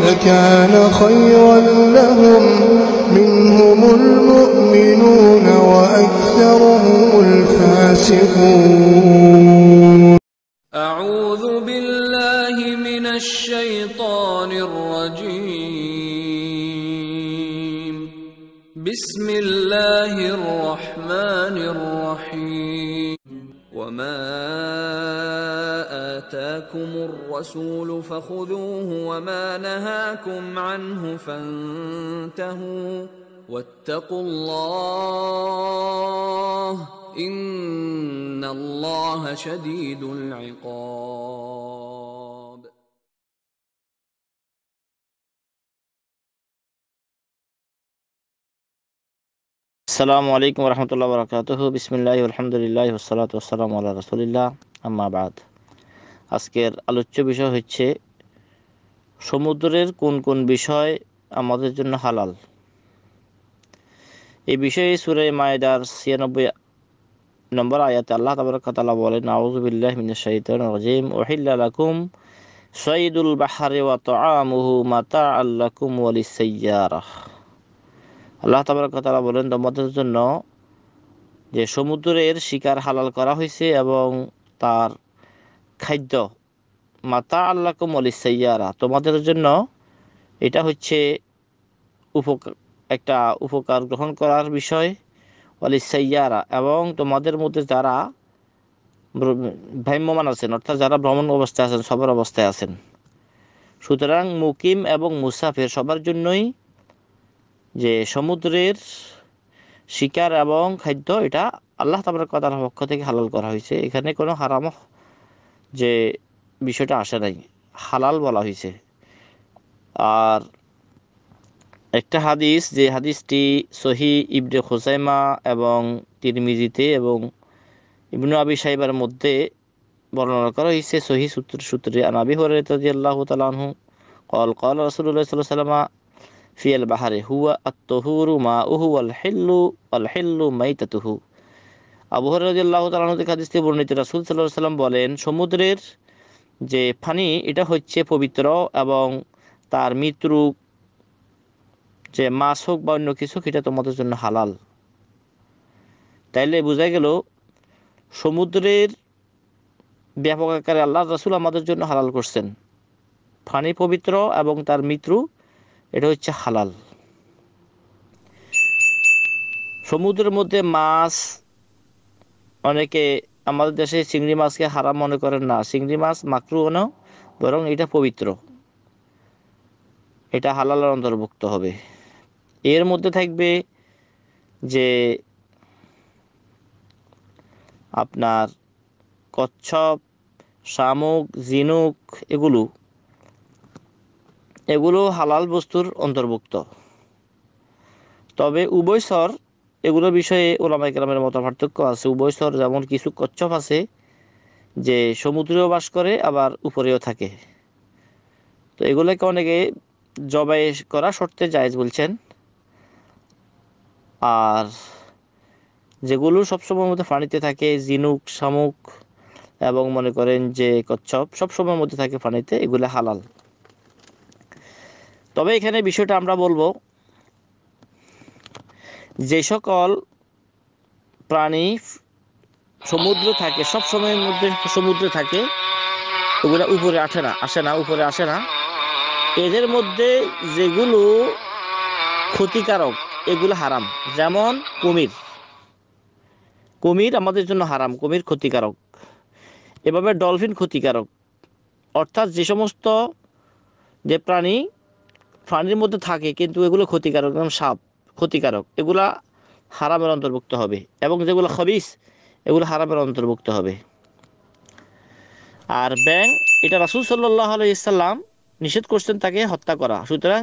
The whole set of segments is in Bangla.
لكان خيرا لهم منهم المؤمنون وأكثرهم الفاسقون أعوذ بالله من الشيطان الرجيم بسم الله الرحمن الرحيم وما آتاكم الرسول فخذوه وما نهاكم عنه فانتهوا واتقوا الله إن الله شديد العقاب السلام عليكم ورحمة الله وبركاته بسم الله والحمد لله والصلاة والسلام على رسول الله أما بعد আজকের আলোচ্য বিষয় হচ্ছে সমুদ্রের কোন কোন বিষয় আমাদের জন্য হালাল এই বিষয়ে সুরে মায়েদার ছিয়ানব্বই নম্বর আয়াতে আল্লাহ তাবরকাতালা বলেন আউজিম মিনাশাহিদান সঈদুল বাহারে ওয়া তাআমুহু মাতা আল্লাহ তাবরকাতালা বলেন তোমাদের জন্য যে সমুদ্রের শিকার হালাল করা হয়েছে এবং তার খাদ্য মাতা আল্লাহ মলিসাইয়ারা তোমাদের জন্য এটা হচ্ছে উপকার একটা উপকার গ্রহণ করার বিষয় অলিসাইয়ারা এবং তোমাদের মধ্যে যারা ভ্রাম্যমান আছেন অর্থাৎ যারা ভ্রমণ অবস্থায় আছেন সবার অবস্থায় আছেন সুতরাং মুকিম এবং মুসাফের সবার জন্যই যে সমুদ্রের শিকার এবং খাদ্য এটা আল্লাহ তাবার কথার পক্ষ থেকে হালাল করা হয়েছে এখানে কোনো হারাম যে বিষয়টা আসে নাই হালাল বলা হয়েছে আর একটা হাদিস যে হাদিসটি সহি ইবনে খোসাইমা এবং তিরমিজিতে এবং ইবনু আবি সাহেবের মধ্যে বর্ণনা করা হয়েছে সহি সূত্র সূত্রে আনাবি তাজি আল্লাহ তালাহু কল কল রসুল্লাহ সাল্লাহ সাল্লামা ফিয়াল বাহারে হুয়া আত্মহুরু মা উহু আল হেল্লু আল মাই তাতুহু আবহর রাজিয়াল্লাহ তালাহতে হাদিস থেকে বর্ণিত রাসুল সাল্লাহ সাল্লাম বলেন সমুদ্রের যে পানি এটা হচ্ছে পবিত্র এবং তার মৃত্যু যে মাছ হোক বা অন্য কিছু এটা তোমাদের জন্য হালাল তাইলে বোঝা গেল সমুদ্রের ব্যাপক আকারে আল্লাহ রাসুল আমাদের জন্য হালাল করছেন ফানি পবিত্র এবং তার মৃত্যু এটা হচ্ছে হালাল সমুদ্রের মধ্যে মাছ অনেকে আমাদের দেশে চিংড়ি মাছকে হারাম মনে করেন না চিংড়ি মাছ মাকরু হনেও বরং এটা পবিত্র এটা হালালের অন্তর্ভুক্ত হবে এর মধ্যে থাকবে যে আপনার কচ্ছপ শামুক জিনুক এগুলো এগুলো হালাল বস্তুর অন্তর্ভুক্ত তবে উভয় এগুলো বিষয়ে ওলামাই কেরামের মত পার্থক্য আছে উভয় স্তর যেমন কিছু কচ্ছপ আছে যে সমুদ্রেও বাস করে আবার উপরেও থাকে তো এগুলোকে অনেকে জবাই করা শর্তে জায়জ বলছেন আর যেগুলো সবসময় মধ্যে পানিতে থাকে জিনুক শামুক এবং মনে করেন যে কচ্ছপ সবসময়ের মধ্যে থাকে পানিতে এগুলো হালাল তবে এখানে বিষয়টা আমরা বলবো যে সকল প্রাণী সমুদ্র থাকে সব সময়ের মধ্যে সমুদ্রে থাকে ওগুলো উপরে আসে না আসে না উপরে আসে না এদের মধ্যে যেগুলো ক্ষতিকারক এগুলো হারাম যেমন কুমির কুমির আমাদের জন্য হারাম কুমির ক্ষতিকারক এভাবে ডলফিন ক্ষতিকারক অর্থাৎ যে সমস্ত যে প্রাণী প্রাণীর মধ্যে থাকে কিন্তু এগুলো ক্ষতিকারক যেমন সাপ ক্ষতিকারক এগুলা হারামের অন্তর্ভুক্ত হবে এবং যেগুলো খবিস এগুলো হারামের অন্তর্ভুক্ত হবে আর ব্যাং এটা রাসুল সাল্লাহ আলাইসাল্লাম নিষেধ করছেন তাকে হত্যা করা সুতরাং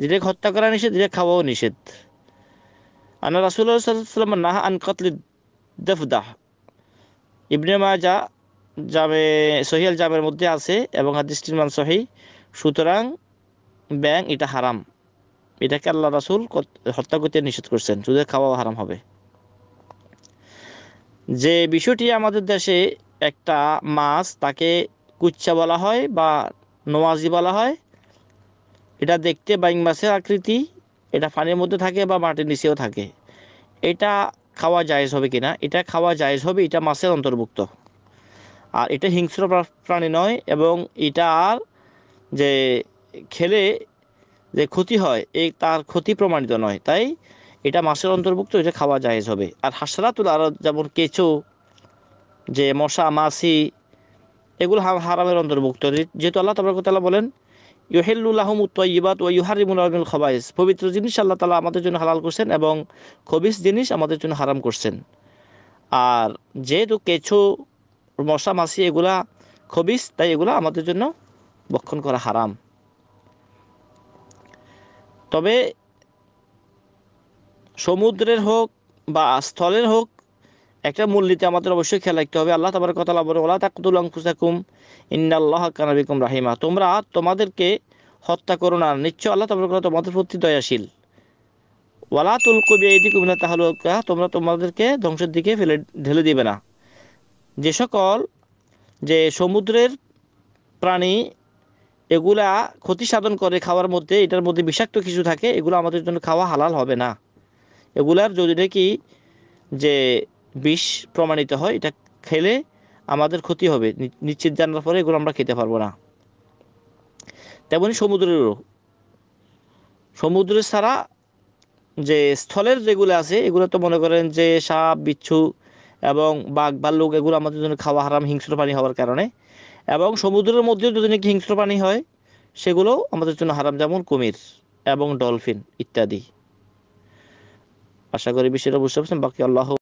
ডিরেক্ট হত্যা করা নিষেধ ডিরেক্ট খাওয়াও নিষেধ আনা রাসুল সাল্লাম নাহ আন কতলি দেফদাহ ইবনে মাজা জামে সহিয়াল জামের মধ্যে আছে এবং হাদিসটির মান সহি সুতরাং ব্যাং এটা হারাম এটাকে আল্লাহ রাসুল হত্যা করতে নিষেধ করছেন চুদের খাওয়া হারাম হবে যে বিষয়টি আমাদের দেশে একটা মাছ তাকে কুচ্চা বলা হয় বা নোয়াজি বলা হয় এটা দেখতে বাইং মাছের আকৃতি এটা পানির মধ্যে থাকে বা মাটির নিচেও থাকে এটা খাওয়া জায়েজ হবে কিনা এটা খাওয়া জায়েজ হবে এটা মাছের অন্তর্ভুক্ত আর এটা হিংস্র প্রাণী নয় এবং এটা আর যে খেলে যে ক্ষতি হয় এই তার ক্ষতি প্রমাণিত নয় তাই এটা মাছের অন্তর্ভুক্ত এটা খাওয়া জায়েজ হবে আর হাসরাতুল আর যেমন কেঁচো যে মশা মাছি এগুলো হারামের অন্তর্ভুক্ত যেহেতু আল্লাহ তাবরকতাল্লাহ বলেন ইউহেল্লুল্লাহম উত্তয়িবাত ও ইউহারিমুল খবাইস পবিত্র জিনিস আল্লাহ তালা আমাদের জন্য হালাল করছেন এবং খবিস জিনিস আমাদের জন্য হারাম করছেন আর যেহেতু কেঁচো মশা মাছি এগুলা খবিস তাই এগুলা আমাদের জন্য বক্ষণ করা হারাম তবে সমুদ্রের হোক বা স্থলের হোক একটা মূল নীতি আমাদের অবশ্যই খেয়াল রাখতে হবে আল্লাহ তোমার কথা বলে ওলা তাকুদুল অঙ্কুসাকুম ইন্নাল্লাহ কানাবিকুম রাহিমা তোমরা তোমাদেরকে হত্যা করো না নিশ্চয় আল্লাহ তোমার কথা তোমাদের প্রতি দয়াশীল ওয়ালা তুলকবি দিকে মিনা তাহলে তোমরা তোমাদেরকে ধ্বংসের দিকে ফেলে ঢেলে দিবে না যে সকল যে সমুদ্রের প্রাণী এগুলা ক্ষতি সাধন করে খাওয়ার মধ্যে এটার মধ্যে বিষাক্ত কিছু থাকে এগুলো আমাদের জন্য খাওয়া হালাল হবে না এগুলার যদি নাকি যে বিষ প্রমাণিত হয় এটা খেলে আমাদের ক্ষতি হবে নিশ্চিত জানার পরে এগুলো আমরা খেতে পারবো না তেমনি সমুদ্রেরও সমুদ্র ছাড়া যে স্থলের যেগুলো আছে এগুলো তো মনে করেন যে সাপ বিচ্ছু এবং বাঘ ভাল্লুক এগুলো আমাদের জন্য খাওয়া হারাম হিংস্র প্রাণী হওয়ার কারণে এবং সমুদ্রের মধ্যেও যদি নাকি হিংস্র প্রাণী হয় সেগুলো আমাদের জন্য হারাম যেমন কুমির এবং ডলফিন ইত্যাদি আশা করি বিষয়টা বুঝতে পারছেন বাকি আল্লাহ